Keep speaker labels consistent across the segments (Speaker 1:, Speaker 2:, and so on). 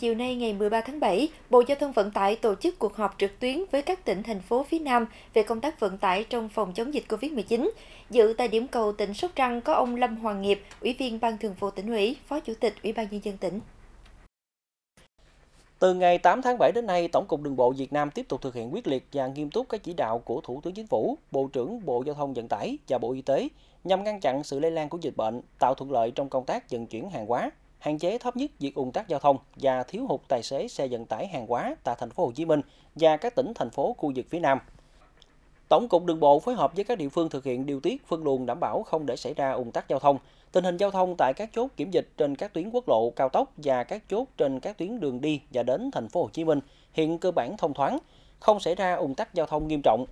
Speaker 1: chiều nay ngày 13 tháng 7, Bộ Giao thông Vận tải tổ chức cuộc họp trực tuyến với các tỉnh, thành phố phía Nam về công tác vận tải trong phòng chống dịch COVID-19. Dự tại điểm cầu tỉnh Sóc Trăng có ông Lâm Hoàng Nghiệp, Ủy viên Ban Thường vụ tỉnh ủy, Phó Chủ tịch Ủy ban Nhân dân tỉnh.
Speaker 2: Từ ngày 8 tháng 7 đến nay, Tổng cục Đường bộ Việt Nam tiếp tục thực hiện quyết liệt và nghiêm túc các chỉ đạo của Thủ tướng Chính phủ, Bộ trưởng Bộ Giao thông Vận tải và Bộ Y tế nhằm ngăn chặn sự lây lan của dịch bệnh, tạo thuận lợi trong công tác vận chuyển hàng hóa, hạn chế thấp nhất việc ùn tắc giao thông và thiếu hụt tài xế xe vận tải hàng hóa tại thành phố Hồ Chí Minh và các tỉnh thành phố khu vực phía Nam. Tổng cục Đường bộ phối hợp với các địa phương thực hiện điều tiết phân luồng đảm bảo không để xảy ra ùn tắc giao thông. Tình hình giao thông tại các chốt kiểm dịch trên các tuyến quốc lộ, cao tốc và các chốt trên các tuyến đường đi và đến thành phố Hồ Chí Minh hiện cơ bản thông thoáng, không xảy ra ùn tắc giao thông nghiêm trọng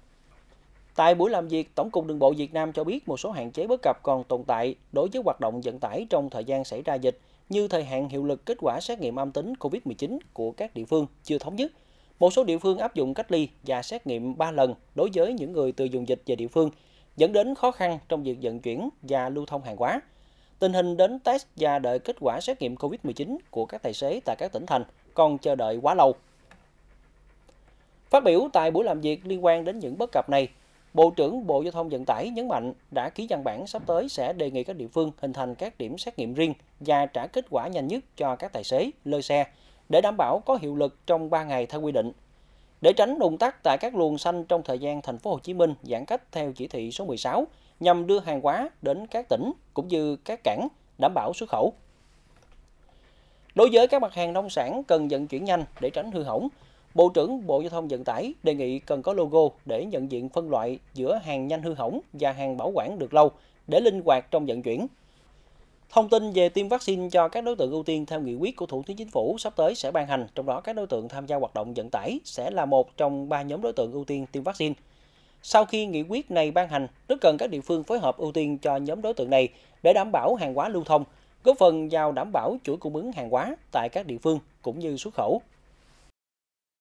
Speaker 2: Tại buổi làm việc, Tổng cục Đường bộ Việt Nam cho biết một số hạn chế bất cập còn tồn tại đối với hoạt động vận tải trong thời gian xảy ra dịch, như thời hạn hiệu lực kết quả xét nghiệm âm tính COVID-19 của các địa phương chưa thống nhất. Một số địa phương áp dụng cách ly và xét nghiệm 3 lần đối với những người từ vùng dịch về địa phương, dẫn đến khó khăn trong việc vận chuyển và lưu thông hàng hóa. Tình hình đến test và đợi kết quả xét nghiệm COVID-19 của các tài xế tại các tỉnh thành còn chờ đợi quá lâu. Phát biểu tại buổi làm việc liên quan đến những bất cập này, Bộ trưởng Bộ Giao thông Vận tải nhấn mạnh đã ký văn bản sắp tới sẽ đề nghị các địa phương hình thành các điểm xét nghiệm riêng và trả kết quả nhanh nhất cho các tài xế, lơi xe để đảm bảo có hiệu lực trong 3 ngày theo quy định. Để tránh ùn tắc tại các luồng xanh trong thời gian thành phố Hồ Chí Minh giãn cách theo chỉ thị số 16 nhằm đưa hàng hóa đến các tỉnh cũng như các cảng đảm bảo xuất khẩu. Đối với các mặt hàng nông sản cần vận chuyển nhanh để tránh hư hỏng, Bộ trưởng Bộ Giao thông Vận tải đề nghị cần có logo để nhận diện phân loại giữa hàng nhanh hư hỏng và hàng bảo quản được lâu để linh hoạt trong vận chuyển. Thông tin về tiêm vaccine cho các đối tượng ưu tiên theo nghị quyết của Thủ tướng Chính phủ sắp tới sẽ ban hành, trong đó các đối tượng tham gia hoạt động vận tải sẽ là một trong ba nhóm đối tượng ưu tiên tiêm vaccine. Sau khi nghị quyết này ban hành, rất cần các địa phương phối hợp ưu tiên cho nhóm đối tượng này để đảm bảo hàng hóa lưu thông, góp phần vào đảm bảo chuỗi cung ứng hàng hóa tại các địa phương cũng như xuất khẩu.